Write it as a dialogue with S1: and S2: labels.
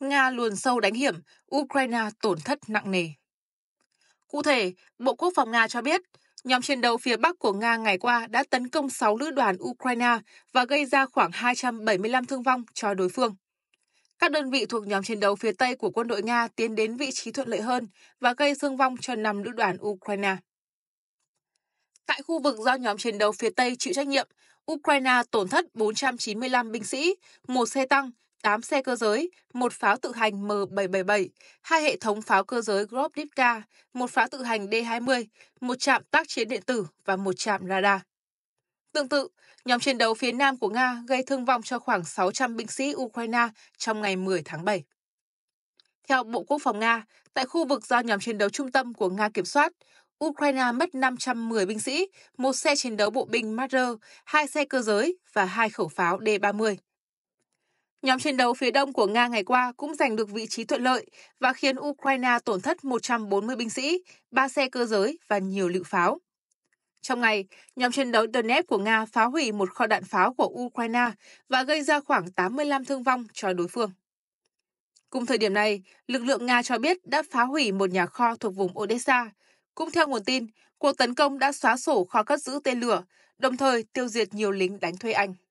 S1: Nga luồn sâu đánh hiểm, Ukraine tổn thất nặng nề. Cụ thể, Bộ Quốc phòng Nga cho biết, nhóm chiến đấu phía Bắc của Nga ngày qua đã tấn công 6 lữ đoàn Ukraine và gây ra khoảng 275 thương vong cho đối phương. Các đơn vị thuộc nhóm chiến đấu phía Tây của quân đội Nga tiến đến vị trí thuận lợi hơn và gây thương vong cho 5 lữ đoàn Ukraine. Tại khu vực do nhóm chiến đấu phía Tây chịu trách nhiệm, Ukraine tổn thất 495 binh sĩ, một xe tăng, 8 xe cơ giới, một pháo tự hành M777, hai hệ thống pháo cơ giới grob Grobdivka, một pháo tự hành D20, một trạm tác chiến điện tử và một trạm radar. Tương tự, nhóm chiến đấu phía nam của Nga gây thương vong cho khoảng 600 binh sĩ Ukraine trong ngày 10 tháng 7. Theo Bộ Quốc phòng Nga, tại khu vực do nhóm chiến đấu trung tâm của Nga kiểm soát, Ukraine mất 510 binh sĩ, một xe chiến đấu bộ binh Marder, hai xe cơ giới và hai khẩu pháo D-30 Nhóm chiến đấu phía đông của Nga ngày qua cũng giành được vị trí thuận lợi và khiến Ukraine tổn thất 140 binh sĩ, 3 xe cơ giới và nhiều lựu pháo. Trong ngày, nhóm chiến đấu Donetsk của Nga phá hủy một kho đạn pháo của Ukraine và gây ra khoảng 85 thương vong cho đối phương. Cùng thời điểm này, lực lượng Nga cho biết đã phá hủy một nhà kho thuộc vùng Odessa. Cũng theo nguồn tin, cuộc tấn công đã xóa sổ kho cất giữ tên lửa, đồng thời tiêu diệt nhiều lính đánh thuê Anh.